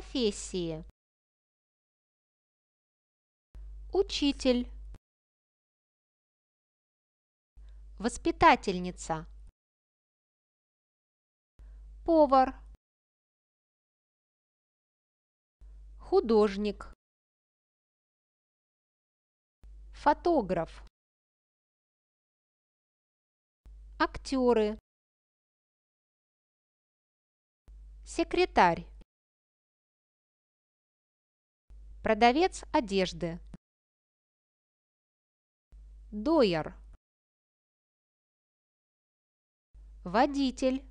профессии. Учитель. Воспитательница. Повар. Художник. Фотограф. Актеры. Секретарь. Продавец одежды. Доер. Водитель.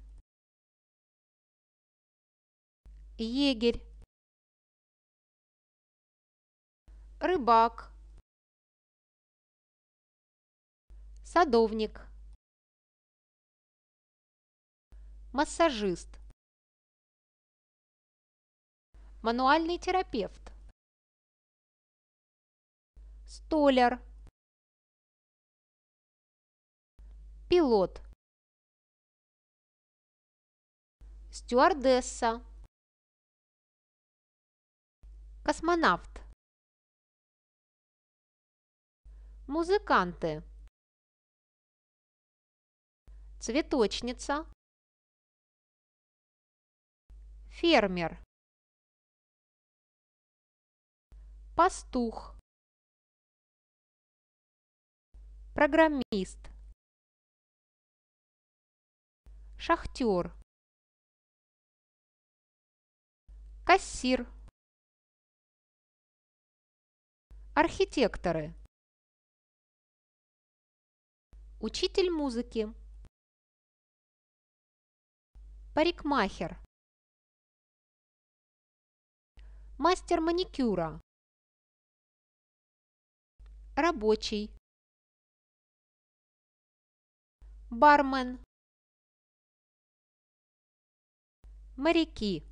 Егерь. Рыбак. Садовник. Массажист. Мануальный терапевт столяр пилот стюардесса космонавт музыканты цветочница фермер пастух программист шахтер кассир архитекторы учитель музыки парикмахер мастер маникюра рабочий бармен моряки